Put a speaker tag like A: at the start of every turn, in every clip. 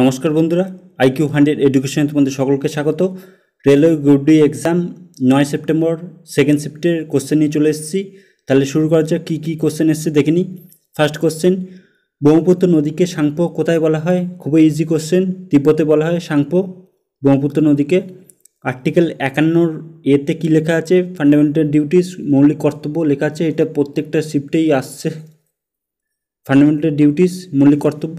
A: নমস্কার বন্ধুরা IQ hundred এডুকেশনে তোমাদের সকলকে স্বাগত রেলওয়ে গ্রুপ ডি এক্সাম নয় সেপ্টেম্বর সেকেন্ড শিফটের কোশ্চেন নিয়ে চলে এসেছি তাহলে শুরু করা যাক কী কী কোশ্চেন এসছে দেখে নিই ফার্স্ট কোশ্চেন ব্রহ্মপুত্র নদীকে সাংপো কোথায় বলা হয় খুবই ইজি কোশ্চেন তিব্বতে বলা হয় সাংপো ব্রহ্মপুত্র নদীকে আর্টিকেল একান্নর এতে কী লেখা আছে ফান্ডামেন্টাল ডিউটিস মৌলিক কর্তব্য লেখা আছে এটা প্রত্যেকটা শিফটেই আসছে ফান্ডামেন্টাল ডিউটিস মৌলিক কর্তব্য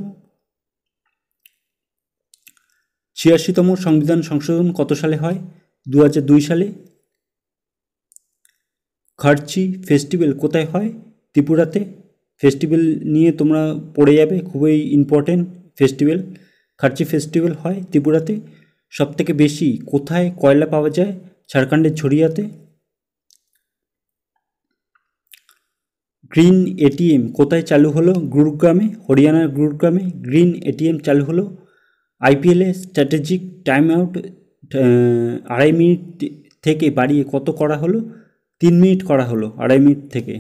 A: ছিয়াশিতম সংবিধান সংশোধন কত সালে হয় দু সালে খার্চি ফেস্টিভ্যাল কোথায় হয় ত্রিপুরাতে ফেস্টিভ্যাল নিয়ে তোমরা পড়ে যাবে খুবই ইম্পর্টেন্ট ফেস্টিভ্যাল খার্চি ফেস্টিভ্যাল হয় ত্রিপুরাতে সবথেকে বেশি কোথায় কয়লা পাওয়া যায় ঝাড়খণ্ডের ছড়িয়াতে গ্রিন এটিএম কোথায় চালু হলো গুরুগ্রামে হরিয়ানার গুরুগ্রামে গ্রিন এটিএম চালু হলো আইপিএলে স্ট্র্যাটেজিক টাইম আউট আড়াই মিনিট থেকে বাড়িয়ে কত করা হলো তিন মিনিট করা হলো আড়াই মিনিট থেকে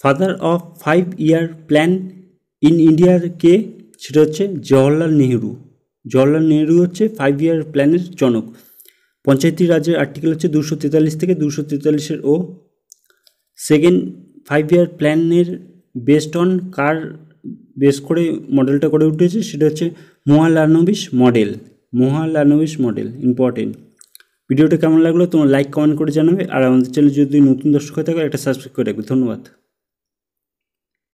A: father of five year plan in ইন্ডিয়ার কে সেটা হচ্ছে জওয়াহরলাল নেহরু জওয়াহরলাল নেহরু হচ্ছে ফাইভ ইয়ার প্ল্যানের জনক পঞ্চায়েতি রাজের আর্টিকেল হচ্ছে দুশো তেতাল্লিশ থেকে দুশো তেতাল্লিশের ও সেকেন্ড ফাইভ ইয়ার প্ল্যানের বেস্ট অন কার বেস করে মডেলটা করে উঠেছে সেটা হচ্ছে Mahalanobis model Mahalanobis model important ভিডিওটা কেমন লাগলো তোমার লাইক কমেন্ট করে জানাবে আর আমাদের চ্যানেল যদি নতুন দর্শক হয়ে থাকে একটা সাবস্ক্রাইব করে রাখবে ধন্যবাদ